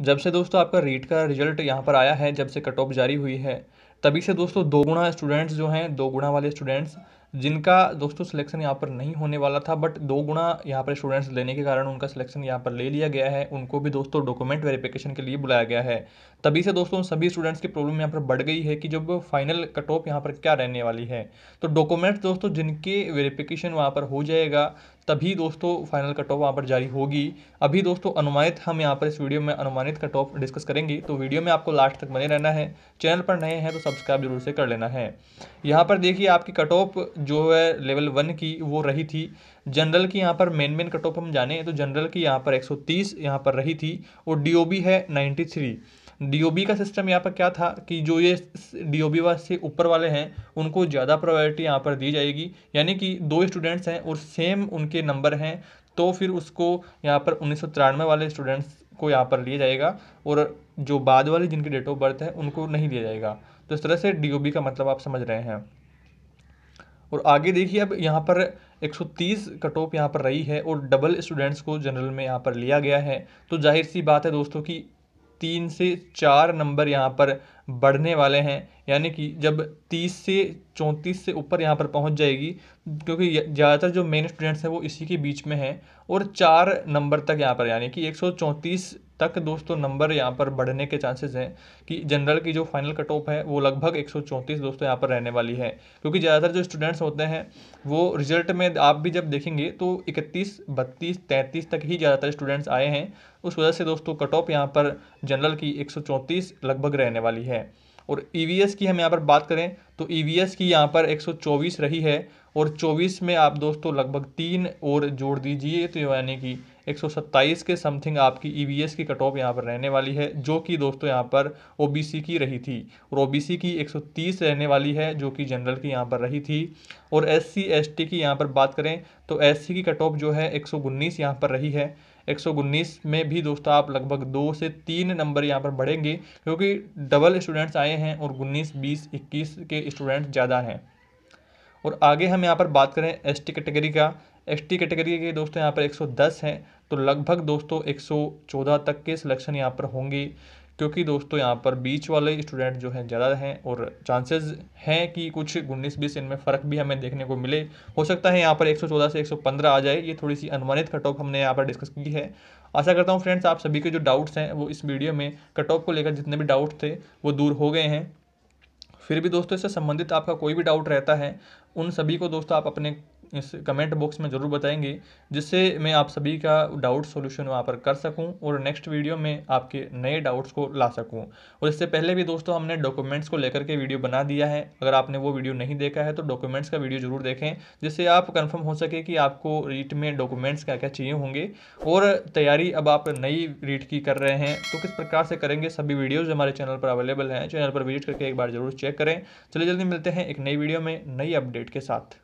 जब से दोस्तों आपका रीट का रिजल्ट यहाँ पर आया है जब से कट ऑफ जारी हुई है तभी से दोस्तों दो गुणा स्टूडेंट्स जो हैं दो गुणा वाले स्टूडेंट्स जिनका दोस्तों सिलेक्शन यहाँ पर नहीं होने वाला था बट दो गुणा यहाँ पर स्टूडेंट्स लेने के कारण उनका सिलेक्शन यहाँ पर ले लिया गया है उनको भी दोस्तों डॉक्यूमेंट वेरिफिकेशन के लिए बुलाया गया है तभी से दोस्तों सभी स्टूडेंट्स की प्रॉब्लम यहाँ पर बढ़ गई है कि जब फाइनल कट ऑफ यहाँ पर क्या रहने वाली है तो डॉक्यूमेंट्स दोस्तों जिनके वेरीफिकेशन वहाँ पर हो जाएगा तभी दोस्तों फाइनल कट ऑफ वहाँ पर जारी होगी अभी दोस्तों अनुमानित हम यहाँ पर इस वीडियो में अनुमानित कट ऑफ डिस्कस करेंगे तो वीडियो में आपको लास्ट तक बने रहना है चैनल पर नए हैं तो सब्सक्राइब जरूर से कर लेना है यहाँ पर देखिए आपकी कट ऑफ जो है लेवल वन की वो रही थी जनरल की यहाँ पर मेन मेन कट ऑफ हम जाने तो जनरल की यहाँ पर एक सौ यहाँ पर रही थी और डी है थ्री डी का सिस्टम यहाँ पर क्या था कि जो ये डी ओ बी से ऊपर वाले हैं उनको ज़्यादा प्रायोरिटी यहाँ पर दी जाएगी यानी कि दो स्टूडेंट्स हैं और सेम उनके नंबर हैं तो फिर उसको यहाँ पर उन्नीस वाले स्टूडेंट्स को यहाँ पर लिया जाएगा और जो बाद वाले जिनकी डेट ऑफ बर्थ है उनको नहीं लिया जाएगा तो इस तरह से डी का मतलब आप समझ रहे हैं और आगे देखिए अब यहाँ पर 130 कट ऑफ यहाँ पर रही है और डबल स्टूडेंट्स को जनरल में यहाँ पर लिया गया है तो जाहिर सी बात है दोस्तों कि तीन से चार नंबर यहाँ पर बढ़ने वाले हैं यानी कि जब तीस से चौंतीस से ऊपर यहाँ पर पहुँच जाएगी क्योंकि ज़्यादातर जो मेन स्टूडेंट्स हैं वो इसी के बीच में हैं और चार नंबर तक यहाँ पर यानी कि एक सौ चौंतीस तक दोस्तों नंबर यहाँ पर बढ़ने के चांसेस हैं कि जनरल की जो फाइनल कट ऑफ है वो लगभग एक दोस्तों यहाँ पर रहने वाली है क्योंकि ज़्यादातर जो स्टूडेंट्स होते हैं वो रिजल्ट में आप भी जब देखेंगे तो इकतीस बत्तीस तैंतीस तक ही ज़्यादातर स्टूडेंट्स आए हैं उस वजह से दोस्तों कट ऑफ यहाँ पर जनरल की एक लगभग रहने वाली है और ई e की हम यहाँ पर बात करें तो ई e की यहाँ पर एक रही है और 24 में आप दोस्तों लगभग तीन और जोड़ दीजिए तो यानी कि एक सौ सत्ताईस के समथिंग आपकी ई e की कट ऑफ यहाँ पर रहने वाली है जो कि दोस्तों यहाँ पर ओ की रही थी और ओ की एक सौ तीस रहने वाली है जो कि जनरल की यहाँ पर रही थी और एस सी एस टी की यहाँ पर बात करें तो एस की कट ऑफ जो है एक सौ उन्नीस यहाँ पर रही है एक सौ उन्नीस में भी दोस्तों आप लगभग दो से तीन नंबर यहाँ पर बढ़ेंगे क्योंकि डबल स्टूडेंट्स आए हैं और उन्नीस बीस इक्कीस के स्टूडेंट्स ज़्यादा हैं और आगे हम यहाँ पर बात करें एस टी कैटेगरी का एस टी कैटेगरी के दोस्तों यहाँ पर 110 हैं तो लगभग दोस्तों 114 तक के सिलेक्शन यहाँ पर होंगे क्योंकि दोस्तों यहाँ पर बीच वाले स्टूडेंट जो हैं ज़्यादा हैं और चांसेस हैं कि कुछ उन्नीस बीस इनमें फ़र्क भी हमें देखने को मिले हो सकता है यहाँ पर 114 से 115 आ जाए ये थोड़ी सी अनुमानित कट ऑफ हमने यहाँ पर डिस्कस की है आशा करता हूँ फ्रेंड्स आप सभी के जो डाउट्स हैं वो इस वीडियो में कट ऑफ को लेकर जितने भी डाउट थे वो दूर हो गए हैं फिर भी दोस्तों इससे संबंधित आपका कोई भी डाउट रहता है उन सभी को दोस्तों आप अपने इस कमेंट बॉक्स में ज़रूर बताएंगे जिससे मैं आप सभी का डाउट सॉल्यूशन वहाँ पर कर सकूँ और नेक्स्ट वीडियो में आपके नए डाउट्स को ला सकूँ और इससे पहले भी दोस्तों हमने डॉक्यूमेंट्स को लेकर के वीडियो बना दिया है अगर आपने वो वीडियो नहीं देखा है तो डॉक्यूमेंट्स का वीडियो जरूर देखें जिससे आप कन्फर्म हो सके कि आपको रीट में डॉक्यूमेंट्स क्या क्या चाहिए होंगे और तैयारी अब आप नई रीट की कर रहे हैं तो किस प्रकार से करेंगे सभी वीडियोज़ हमारे चैनल पर अवेलेबल हैं चैनल पर विजिट करके एक बार जरूर चेक करें चलिए जल्दी मिलते हैं एक नई वीडियो में नई अपडेट के साथ